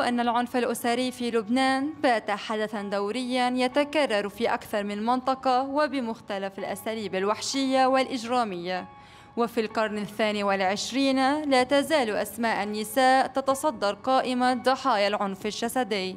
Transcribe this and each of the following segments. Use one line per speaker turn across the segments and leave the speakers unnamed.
أن العنف الأسري في لبنان بات حدثا دوريا يتكرر في أكثر من منطقة وبمختلف الأساليب الوحشية والإجرامية وفي القرن الثاني والعشرين لا تزال أسماء النساء تتصدر قائمة ضحايا العنف الجسدي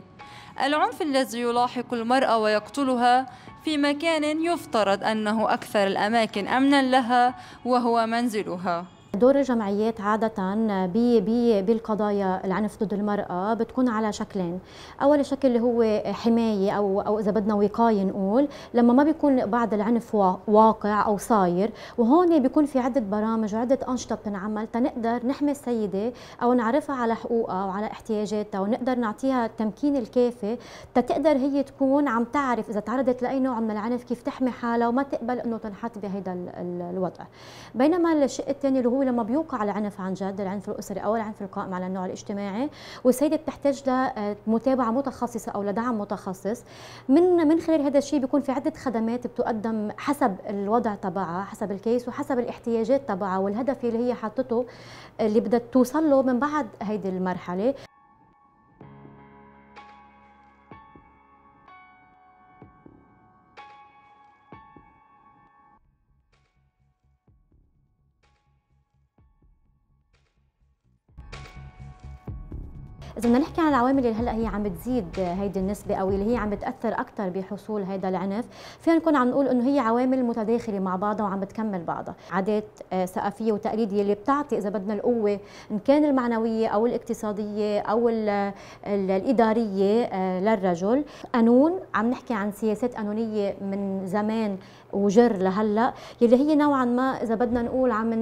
العنف الذي يلاحق المرأة ويقتلها في مكان يفترض أنه أكثر الأماكن أمنا لها وهو منزلها
دور الجمعيات عادة بي بي بالقضايا العنف ضد المرأة بتكون على شكلين أول شكل اللي هو حماية أو, أو إذا بدنا وقاية نقول لما ما بيكون بعض العنف واقع أو صاير وهون بيكون في عدة برامج وعدة أنشطة بتنعمل تنقدر نحمي السيدة أو نعرفها على حقوقها وعلى احتياجاتها ونقدر نعطيها التمكين الكافي تتقدر هي تكون عم تعرف إذا تعرضت لأي نوع من العنف كيف تحمي حالها وما تقبل أنه تنحط بهذا الوضع بينما الشق الثاني اللي هو هو لما بيوقع العنف عن جد العنف الاسري او العنف القائم على النوع الاجتماعي والسيده بتحتاج لمتابعه متخصصه او لدعم متخصص من من خلال هذا الشيء بيكون في عده خدمات بتقدم حسب الوضع تبعها حسب الكيس وحسب الاحتياجات تبعها والهدف اللي هي حاطته اللي بدها توصل له من بعد هيدي المرحله اذا بدنا نحكي عن العوامل اللي هلا هي عم بتزيد هيدي النسبه او اللي هي عم بتاثر اكثر بحصول هذا العنف فينا نكون عم نقول انه هي عوامل متداخله مع بعضها وعم بتكمل بعضها عادات آه، ثقافيه وتقليديه اللي بتعطي اذا بدنا القوه ان كان المعنويه او الاقتصاديه او الـ الاداريه آه، للرجل قانون عم نحكي عن سياسات قانونيه من زمان وجر لهلا يلي هي نوعا ما اذا بدنا نقول عم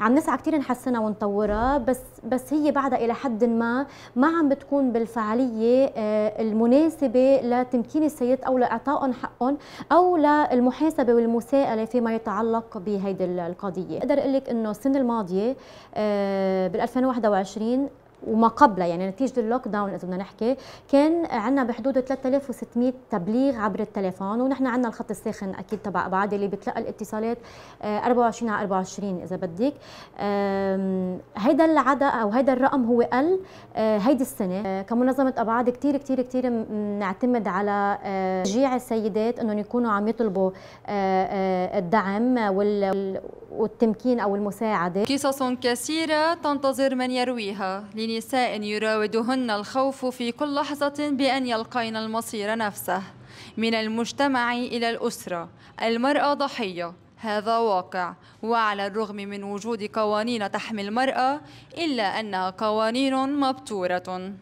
عم نسعى كثير نحسنها ونطورها بس بس هي بعدها الى حد ما ما عم بتكون بالفعاليه آه، المناسبه لتمكين السيد او لاعطائهم حقهم او للمحاسبه والمساءله فيما يتعلق بهيدي القضيه بقدر اقول لك انه السنه الماضيه آه، بال 2021 وما قبله يعني نتيجه اللوك داون اذا بدنا نحكي كان عندنا بحدود 3600 تبليغ عبر التليفون ونحن عندنا الخط الساخن اكيد تبع ابعاد اللي بتلقى الاتصالات 24 آه، على 24 اذا بدك هيدا العدد او هيدا الرقم هو قل آه، هيدي السنه آه، كمنظمه ابعاد كثير كثير كثير بنعتمد على تشجيع السيدات انهم يكونوا عم يطلبوا الدعم وال والتمكين أو المساعدة قصص
كثيرة تنتظر من يرويها لنساء يراودهن الخوف في كل لحظة بأن يلقين المصير نفسه من المجتمع إلى الأسرة المرأة ضحية هذا واقع وعلى الرغم من وجود قوانين تحمي المرأة إلا أنها قوانين مبتورة